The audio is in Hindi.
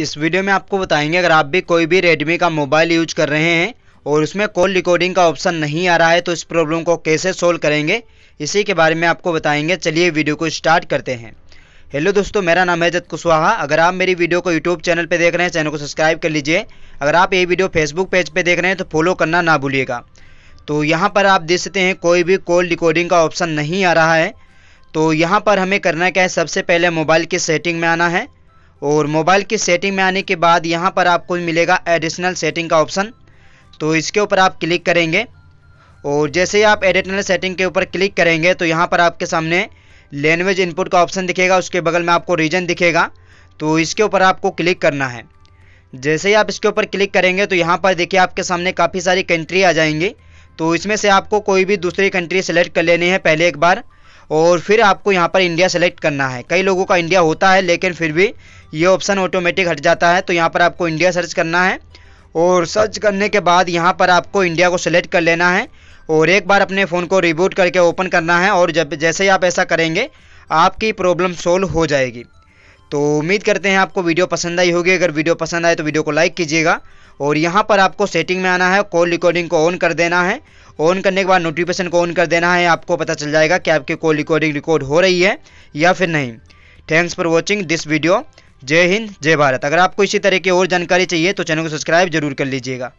इस वीडियो में आपको बताएंगे अगर आप भी कोई भी रेडमी का मोबाइल यूज कर रहे हैं और उसमें कॉल रिकॉर्डिंग का ऑप्शन नहीं आ रहा है तो इस प्रॉब्लम को कैसे सोल्व करेंगे इसी के बारे में आपको बताएंगे चलिए वीडियो को स्टार्ट करते हैं हेलो दोस्तों मेरा नाम है जत कुशवाहा अगर आप मेरी वीडियो को यूट्यूब चैनल पर देख रहे हैं चैनल को सब्सक्राइब कर लीजिए अगर आप ये वीडियो फेसबुक पेज पर देख रहे हैं तो फॉलो करना ना भूलिएगा तो यहाँ पर आप देख सकते हैं कोई भी कॉल रिकॉर्डिंग का ऑप्शन नहीं आ रहा है तो यहाँ पर हमें करना क्या है सबसे पहले मोबाइल की सेटिंग में आना है और मोबाइल की सेटिंग में आने के बाद यहाँ पर आपको मिलेगा एडिशनल सेटिंग का ऑप्शन तो इसके ऊपर आप क्लिक करेंगे और जैसे ही आप एडिशनल सेटिंग के ऊपर क्लिक करेंगे तो यहाँ पर आपके सामने लैंग्वेज इनपुट का ऑप्शन दिखेगा उसके बगल में आपको रीजन दिखेगा तो इसके ऊपर आपको क्लिक करना है जैसे ही आप इसके ऊपर क्लिक करेंगे तो यहाँ पर देखिए आपके सामने काफ़ी सारी कंट्री आ जाएंगी तो इसमें से आपको कोई भी दूसरी कंट्री सेलेक्ट कर लेनी है पहले एक बार और फिर आपको यहाँ पर इंडिया सेलेक्ट करना है कई लोगों का इंडिया होता है लेकिन फिर भी ये ऑप्शन ऑटोमेटिक हट जाता है तो यहाँ पर आपको इंडिया सर्च करना है और सर्च करने के बाद यहाँ पर आपको इंडिया को सिलेक्ट कर लेना है और एक बार अपने फ़ोन को रिबूट करके ओपन करना है और जब जैसे ही आप ऐसा करेंगे आपकी प्रॉब्लम सोल्व हो जाएगी तो उम्मीद करते हैं आपको वीडियो पसंद आई होगी अगर वीडियो पसंद आए तो वीडियो को लाइक कीजिएगा और यहाँ पर आपको सेटिंग में आना है कॉल रिकॉर्डिंग को ऑन कर देना है ऑन करने के बाद नोटिफिकेशन को ऑन कर देना है आपको पता चल जाएगा कि आपकी कॉल रिकॉर्डिंग रिकॉर्ड हो रही है या फिर नहीं thanks for watching this video जय हिंद जय भारत अगर आपको इसी तरह की और जानकारी चाहिए तो चैनल को सब्सक्राइब जरूर कर लीजिएगा